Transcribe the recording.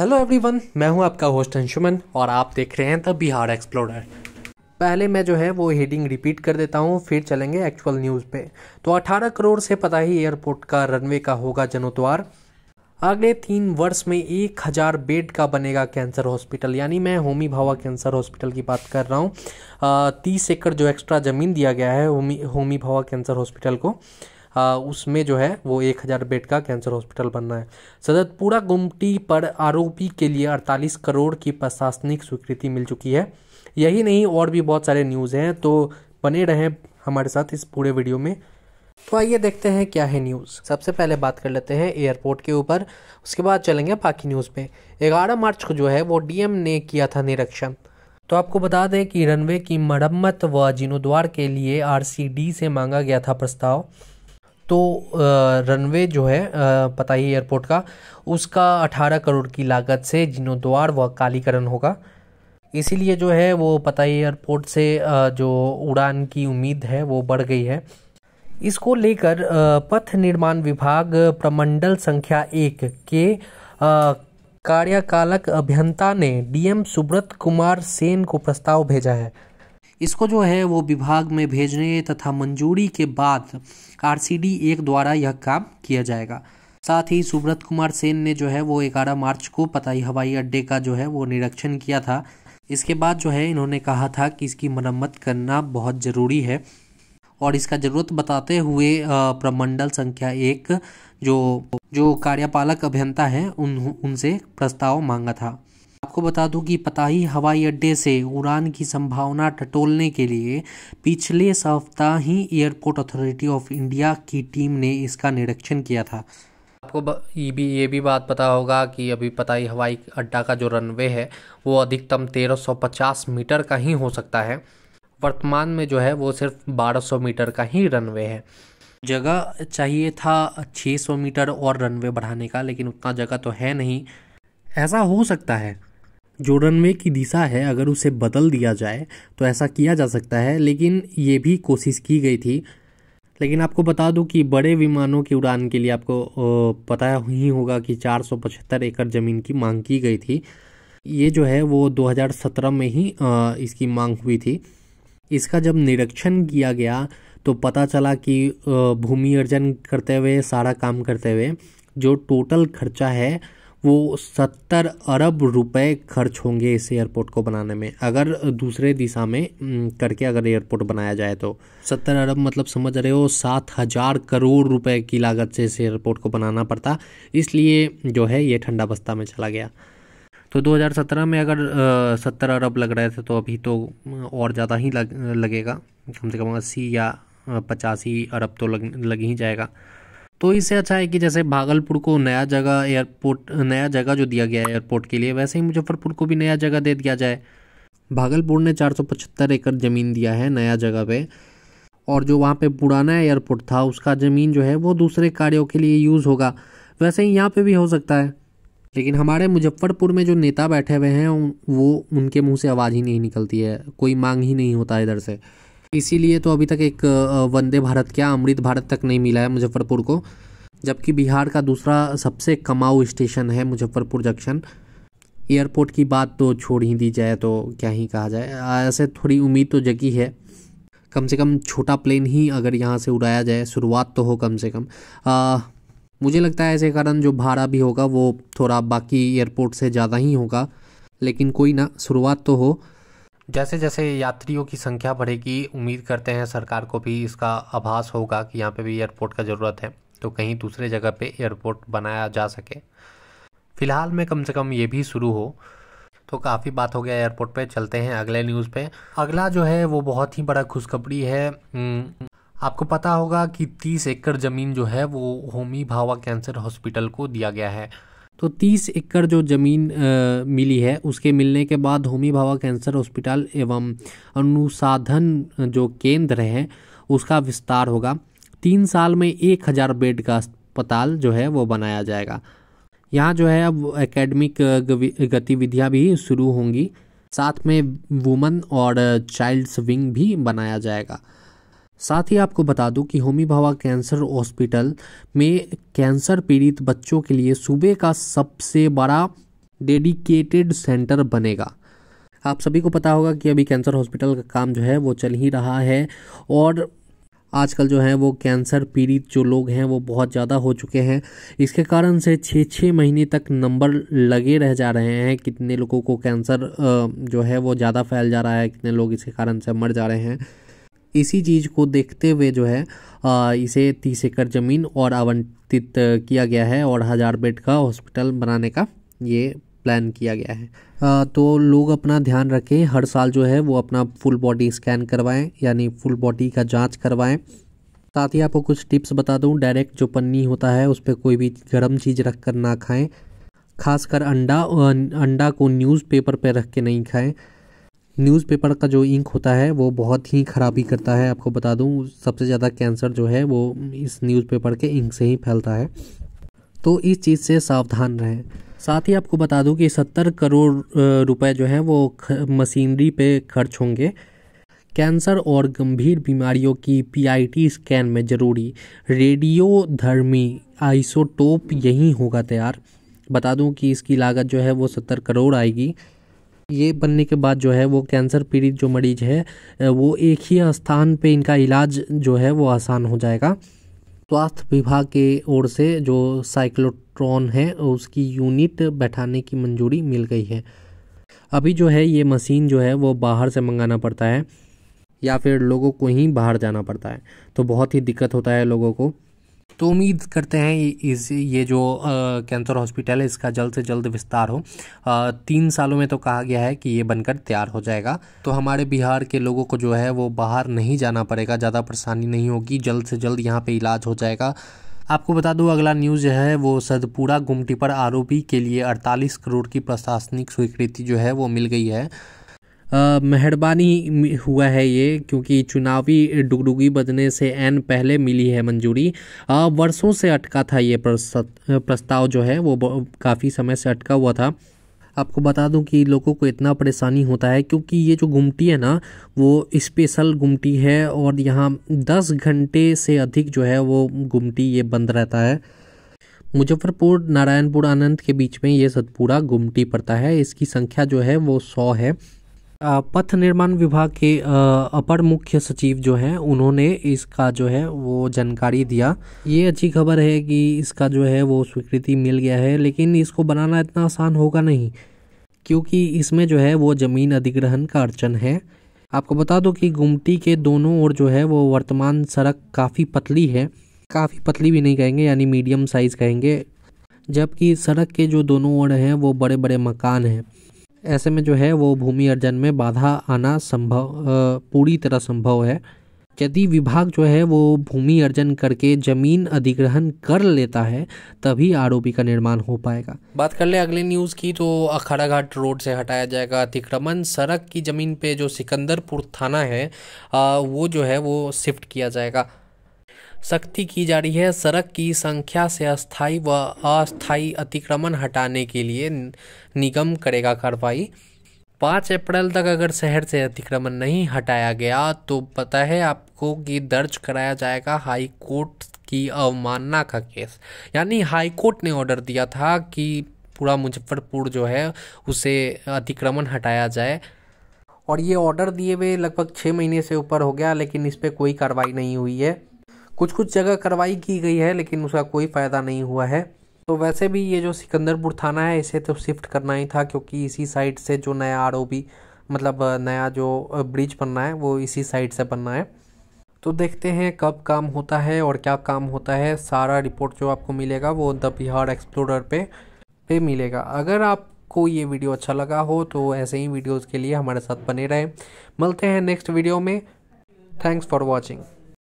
hello everyone मैं हूं आपका होस्ट अंशुमन और आप देख रहे हैं द बिहार एक्सप्लोरर पहले मैं जो है वो हेडिंग रिपीट कर देता हूं फिर चलेंगे एक्चुअल न्यूज़ पे तो 18 करोड़ से पता ही एयरपोर्ट का रनवे का होगा जनोद्वार अगले तीन वर्ष में एक हज़ार बेड का बनेगा कैंसर हॉस्पिटल यानी मैं होमी भावा कैंसर हॉस्पिटल की बात कर रहा हूँ तीस एकड़ जो एक्स्ट्रा ज़मीन दिया गया है होमी होमी भावा कैंसर हॉस्पिटल को उसमें जो है वो एक हज़ार बेड का कैंसर हॉस्पिटल बनना है सदतपुरा गुमटी पर आरोपी के लिए अड़तालीस करोड़ की प्रशासनिक स्वीकृति मिल चुकी है यही नहीं और भी बहुत सारे न्यूज़ हैं तो बने रहें हमारे साथ इस पूरे वीडियो में तो आइए देखते हैं क्या है न्यूज़ सबसे पहले बात कर लेते हैं एयरपोर्ट के ऊपर उसके बाद चलेंगे बाकी न्यूज़ पे 11 मार्च को जो है वो डीएम ने किया था निरीक्षण तो आपको बता दें कि रनवे की मरम्मत व जीर्णोद्वार के लिए आरसीडी से मांगा गया था प्रस्ताव तो रनवे जो है पता ही एयरपोर्ट का उसका 18 करोड़ की लागत से जीर्णोद्वार व कालीकरण होगा इसीलिए जो है वो पताही एयरपोर्ट से जो उड़ान की उम्मीद है वो बढ़ गई है इसको लेकर पथ निर्माण विभाग प्रमंडल संख्या एक के कार्यकालक अभियंता ने डीएम सुब्रत कुमार सेन को प्रस्ताव भेजा है इसको जो है वो विभाग में भेजने तथा मंजूरी के बाद आर सी डी एक द्वारा यह काम किया जाएगा साथ ही सुब्रत कुमार सेन ने जो है वो ग्यारह मार्च को पताई हवाई अड्डे का जो है वो निरीक्षण किया था इसके बाद जो है इन्होंने कहा था कि इसकी मरम्मत करना बहुत ज़रूरी है और इसका ज़रूरत बताते हुए प्रमंडल संख्या एक जो जो कार्यपालक अभियंता हैं उन उनसे प्रस्ताव मांगा था आपको बता दूं कि पताही हवाई अड्डे से उड़ान की संभावना टटोलने के लिए पिछले सप्ताह ही एयरपोर्ट अथॉरिटी ऑफ इंडिया की टीम ने इसका निरीक्षण किया था आपको ये भी ये भी बात पता होगा कि अभी पताही हवाई अड्डा का जो रनवे है वो अधिकतम 1350 मीटर का ही हो सकता है वर्तमान में जो है वो सिर्फ 1200 मीटर का ही रनवे है जगह चाहिए था 600 मीटर और रनवे बढ़ाने का लेकिन उतना जगह तो है नहीं ऐसा हो सकता है जो रनवे की दिशा है अगर उसे बदल दिया जाए तो ऐसा किया जा सकता है लेकिन ये भी कोशिश की गई थी लेकिन आपको बता दूं कि बड़े विमानों की उड़ान के लिए आपको पता ही होगा कि चार एकड़ ज़मीन की मांग की गई थी ये जो है वो 2017 में ही इसकी मांग हुई थी इसका जब निरीक्षण किया गया तो पता चला कि भूमि अर्जन करते हुए सारा काम करते हुए जो टोटल खर्चा है वो सत्तर अरब रुपए खर्च होंगे इस एयरपोर्ट को बनाने में अगर दूसरे दिशा में करके अगर एयरपोर्ट बनाया जाए तो सत्तर अरब मतलब समझ रहे हो सात हज़ार करोड़ रुपए की लागत से इस एयरपोर्ट को बनाना पड़ता इसलिए जो है ये ठंडा बस्ता में चला गया तो 2017 में अगर सत्तर अरब लग रहे थे तो अभी तो और ज़्यादा ही लग लगेगा कम से कम अस्सी या पचासी अरब तो लग लग ही जाएगा तो इससे अच्छा है कि जैसे भागलपुर को नया जगह एयरपोर्ट नया जगह जो दिया गया है एयरपोर्ट के लिए वैसे ही मुजफ्फरपुर को भी नया जगह दे दिया जाए भागलपुर ने चार एकड़ ज़मीन दिया है नया जगह पे और जो वहाँ पे पुराना एयरपोर्ट था उसका ज़मीन जो है वो दूसरे कार्यों के लिए यूज़ होगा वैसे ही यहाँ पे भी हो सकता है लेकिन हमारे मुजफ्फरपुर में जो नेता बैठे हुए हैं वो उनके मुंह से आवाज़ ही नहीं निकलती है कोई मांग ही नहीं होता इधर से इसीलिए तो अभी तक एक वंदे भारत क्या अमृत भारत तक नहीं मिला है मुजफ्फरपुर को जबकि बिहार का दूसरा सबसे कमाऊ स्टेशन है मुजफ्फरपुर जंक्शन एयरपोर्ट की बात तो छोड़ ही दी जाए तो क्या ही कहा जाए ऐसे थोड़ी उम्मीद तो जगी है कम से कम छोटा प्लेन ही अगर यहाँ से उड़ाया जाए शुरुआत तो हो कम से कम आ, मुझे लगता है ऐसे कारण जो भाड़ा भी होगा वो थोड़ा बाकी एयरपोर्ट से ज़्यादा ही होगा लेकिन कोई ना शुरुआत तो हो जैसे जैसे यात्रियों की संख्या बढ़ेगी उम्मीद करते हैं सरकार को भी इसका आभास होगा कि यहाँ पे भी एयरपोर्ट का ज़रूरत है तो कहीं दूसरे जगह पे एयरपोर्ट बनाया जा सके फ़िलहाल में कम से कम ये भी शुरू हो तो काफ़ी बात हो गया एयरपोर्ट पे चलते हैं अगले न्यूज़ पे अगला जो है वो बहुत ही बड़ा खुशखबरी है हम्म, आपको पता होगा कि तीस एकड़ ज़मीन जो है वो होमी भावा कैंसर हॉस्पिटल को दिया गया है तो 30 एकड़ जो ज़मीन मिली है उसके मिलने के बाद होमी भावा कैंसर हॉस्पिटल एवं अनुसाधन जो केंद्र है उसका विस्तार होगा तीन साल में एक हज़ार बेड का अस्पताल जो है वो बनाया जाएगा यहाँ जो है अब एकेडमिक गतिविधियाँ भी शुरू होंगी साथ में वुमन और चाइल्ड्स विंग भी बनाया जाएगा साथ ही आपको बता दूं कि होमी भावा कैंसर हॉस्पिटल में कैंसर पीड़ित बच्चों के लिए सूबे का सबसे बड़ा डेडिकेटेड सेंटर बनेगा आप सभी को पता होगा कि अभी कैंसर हॉस्पिटल का काम जो है वो चल ही रहा है और आजकल जो है वो कैंसर पीड़ित जो लोग हैं वो बहुत ज़्यादा हो चुके हैं इसके कारण से छः छः महीने तक नंबर लगे रह जा रहे हैं कितने लोगों को कैंसर जो है वो ज़्यादा फैल जा रहा है कितने लोग इसके कारण से मर जा रहे हैं इसी चीज़ को देखते हुए जो है इसे तीस एकड़ ज़मीन और आवंटित किया गया है और हज़ार बेड का हॉस्पिटल बनाने का ये प्लान किया गया है तो लोग अपना ध्यान रखें हर साल जो है वो अपना फुल बॉडी स्कैन करवाएं यानी फुल बॉडी का जांच करवाएं साथ ही आपको कुछ टिप्स बता दूं डायरेक्ट जो पन्नी होता है उस पर कोई भी गर्म चीज़ रख कर ना खाएं खासकर अंडा अं, अंडा को न्यूज़पेपर पर रख के नहीं खाएं न्यूज़पेपर का जो इंक होता है वो बहुत ही ख़राबी करता है आपको बता दूँ सबसे ज़्यादा कैंसर जो है वो इस न्यूज़पेपर के इंक से ही फैलता है तो इस चीज़ से सावधान रहें साथ ही आपको बता दूं कि सत्तर करोड़ रुपए जो हैं वो मशीनरी पे खर्च होंगे कैंसर और गंभीर बीमारियों की पीआईटी स्कैन में ज़रूरी रेडियोधर्मी आइसोटोप यही होगा तैयार बता दूं कि इसकी लागत जो है वो सत्तर करोड़ आएगी ये बनने के बाद जो है वो कैंसर पीड़ित जो मरीज है वो एक ही स्थान पे इनका इलाज जो है वो आसान हो जाएगा स्वास्थ्य विभाग के ओर से जो साइक्लोट्रॉन है उसकी यूनिट बैठाने की मंजूरी मिल गई है अभी जो है ये मशीन जो है वो बाहर से मंगाना पड़ता है या फिर लोगों को ही बाहर जाना पड़ता है तो बहुत ही दिक्कत होता है लोगों को तो उम्मीद करते हैं इस ये जो कैंसर हॉस्पिटल है इसका जल्द से जल्द विस्तार हो आ, तीन सालों में तो कहा गया है कि ये बनकर तैयार हो जाएगा तो हमारे बिहार के लोगों को जो है वो बाहर नहीं जाना पड़ेगा ज़्यादा परेशानी नहीं होगी जल्द से जल्द यहाँ पर इलाज हो जाएगा आपको बता दूं अगला न्यूज़ है वो सदपुरा गुमटी पर आरोपी के लिए 48 करोड़ की प्रशासनिक स्वीकृति जो है वो मिल गई है मेहरबानी हुआ है ये क्योंकि चुनावी डुगडुगी बजने से एन पहले मिली है मंजूरी वर्षों से अटका था ये प्रस्ताव जो है वो काफ़ी समय से अटका हुआ था आपको बता दूं कि लोगों को इतना परेशानी होता है क्योंकि ये जो गुमटी है ना वो स्पेशल गुमटी है और यहाँ दस घंटे से अधिक जो है वो गुमटी ये बंद रहता है मुजफ्फरपुर नारायणपुर आनंद के बीच में ये सतपुरा गुमटी पड़ता है इसकी संख्या जो है वो सौ है पथ निर्माण विभाग के अपर मुख्य सचिव जो हैं उन्होंने इसका जो है वो जानकारी दिया ये अच्छी खबर है कि इसका जो है वो स्वीकृति मिल गया है लेकिन इसको बनाना इतना आसान होगा नहीं क्योंकि इसमें जो है वो ज़मीन अधिग्रहण का अड़चन है आपको बता दो कि गुमटी के दोनों ओर जो है वो वर्तमान सड़क काफ़ी पतली है काफ़ी पतली भी नहीं कहेंगे यानी मीडियम साइज़ कहेंगे जबकि सड़क के जो दोनों ओर हैं वो बड़े बड़े मकान हैं ऐसे में जो है वो भूमि अर्जन में बाधा आना संभव पूरी तरह संभव है यदि विभाग जो है वो भूमि अर्जन करके जमीन अधिग्रहण कर लेता है तभी आरोपी का निर्माण हो पाएगा बात कर ले अगले न्यूज़ की तो अखाड़ा घाट रोड से हटाया जाएगा अतिक्रमण सड़क की ज़मीन पे जो सिकंदरपुर थाना है वो जो है वो शिफ्ट किया जाएगा सख्ती की जा रही है सड़क की संख्या से अस्थाई व अस्थाई अतिक्रमण हटाने के लिए निगम करेगा कार्रवाई पाँच अप्रैल तक अगर शहर से अतिक्रमण नहीं हटाया गया तो पता है आपको कि दर्ज कराया जाएगा हाई कोर्ट की अवमानना का केस यानी हाई कोर्ट ने ऑर्डर दिया था कि पूरा मुजफ्फरपुर जो है उसे अतिक्रमण हटाया जाए और ये ऑर्डर दिए हुए लगभग छः महीने से ऊपर हो गया लेकिन इस पर कोई कार्रवाई नहीं हुई है कुछ कुछ जगह कार्रवाई की गई है लेकिन उसका कोई फ़ायदा नहीं हुआ है तो वैसे भी ये जो सिकंदरपुर थाना है इसे तो शिफ्ट करना ही था क्योंकि इसी साइड से जो नया आर मतलब नया जो ब्रिज बनना है वो इसी साइड से बनना है तो देखते हैं कब काम होता है और क्या काम होता है सारा रिपोर्ट जो आपको मिलेगा वो द बिहार एक्सप्लोरर पे पे मिलेगा अगर आपको ये वीडियो अच्छा लगा हो तो ऐसे ही वीडियोज़ के लिए हमारे साथ बने रहें मिलते हैं नेक्स्ट वीडियो में थैंक्स फॉर वॉचिंग